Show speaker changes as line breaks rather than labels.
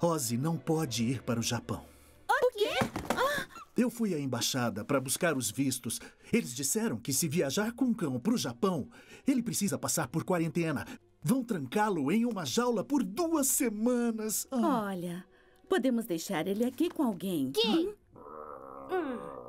Ozzy não pode ir para o Japão. O quê? Eu fui à embaixada para buscar os vistos. Eles disseram que se viajar com um cão para o Japão, ele precisa passar por quarentena. Vão trancá-lo em uma jaula por duas semanas. Ah.
Olha, podemos deixar ele aqui com alguém.
Quem? Hum. hum.